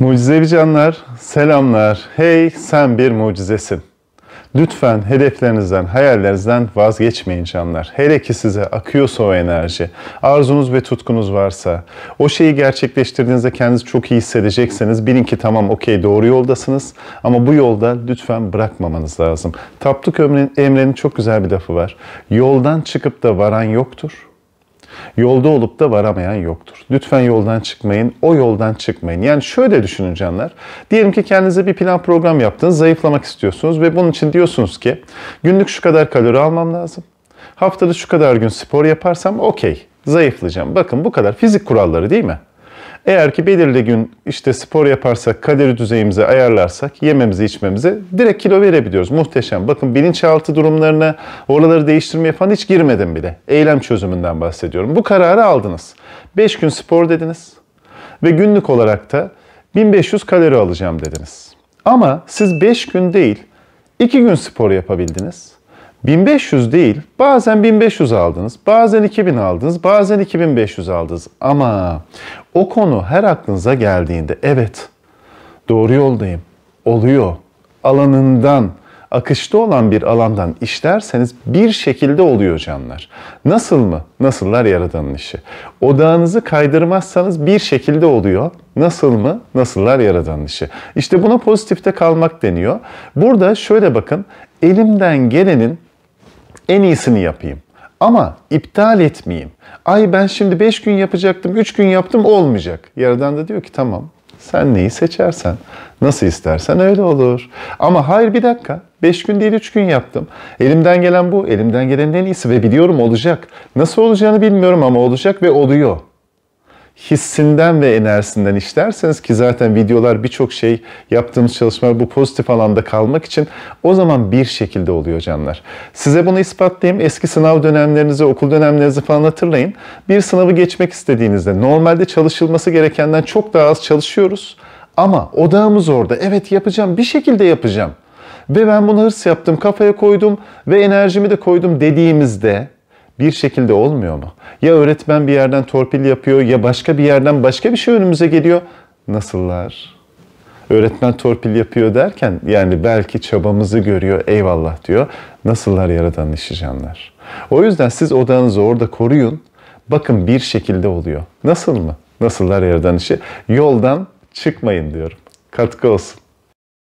Mucizevi canlar, selamlar. Hey sen bir mucizesin. Lütfen hedeflerinizden, hayallerinizden vazgeçmeyin canlar. Hele ki size akıyorsa o enerji, arzunuz ve tutkunuz varsa, o şeyi gerçekleştirdiğinizde kendinizi çok iyi hissedecekseniz bilin ki tamam okey doğru yoldasınız ama bu yolda lütfen bırakmamanız lazım. Tapduk Emre'nin çok güzel bir lafı var. Yoldan çıkıp da varan yoktur Yolda olup da varamayan yoktur. Lütfen yoldan çıkmayın, o yoldan çıkmayın. Yani şöyle düşünün canlar. Diyelim ki kendinize bir plan program yaptınız, zayıflamak istiyorsunuz ve bunun için diyorsunuz ki günlük şu kadar kalori almam lazım. Haftada şu kadar gün spor yaparsam okey, zayıflayacağım. Bakın bu kadar fizik kuralları değil mi? Eğer ki belirli gün işte spor yaparsak, kalori düzeyimizi ayarlarsak, yememizi içmemizi direkt kilo verebiliyoruz. Muhteşem. Bakın bilinçaltı durumlarına, oraları değiştirmeye falan hiç girmedim bile. Eylem çözümünden bahsediyorum. Bu kararı aldınız. 5 gün spor dediniz ve günlük olarak da 1500 kalori alacağım dediniz. Ama siz 5 gün değil, 2 gün spor yapabildiniz. 1500 değil, bazen 1500 aldınız, bazen 2000 aldınız, bazen 2500 aldınız. Ama o konu her aklınıza geldiğinde evet doğru yoldayım, oluyor. Alanından, akışta olan bir alandan işlerseniz bir şekilde oluyor canlar. Nasıl mı? Nasıllar yaradanın işi. Odağınızı kaydırmazsanız bir şekilde oluyor. Nasıl mı? Nasıllar yaradanın işi. İşte buna pozitifte kalmak deniyor. Burada şöyle bakın elimden gelenin en iyisini yapayım. Ama iptal etmeyeyim. Ay ben şimdi 5 gün yapacaktım, 3 gün yaptım olmayacak. Yaradan da diyor ki tamam sen neyi seçersen, nasıl istersen öyle olur. Ama hayır bir dakika, 5 gün değil 3 gün yaptım. Elimden gelen bu, elimden gelen en iyisi ve biliyorum olacak. Nasıl olacağını bilmiyorum ama olacak ve oluyor hissinden ve enerjisinden işlerseniz ki zaten videolar birçok şey yaptığımız çalışmalar bu pozitif alanda kalmak için o zaman bir şekilde oluyor canlar. Size bunu ispatlayayım. Eski sınav dönemlerinizi, okul dönemlerinizi falan hatırlayın. Bir sınavı geçmek istediğinizde normalde çalışılması gerekenden çok daha az çalışıyoruz. Ama odağımız orada. Evet yapacağım, bir şekilde yapacağım. Ve ben bunu hırs yaptım, kafaya koydum ve enerjimi de koydum dediğimizde bir şekilde olmuyor mu? Ya öğretmen bir yerden torpil yapıyor ya başka bir yerden başka bir şey önümüze geliyor. Nasıllar? Öğretmen torpil yapıyor derken yani belki çabamızı görüyor eyvallah diyor. Nasıllar yaradan işi canlar? O yüzden siz odanızı orada koruyun. Bakın bir şekilde oluyor. Nasıl mı? Nasıllar yaradan işi? Yoldan çıkmayın diyorum. Katkı olsun.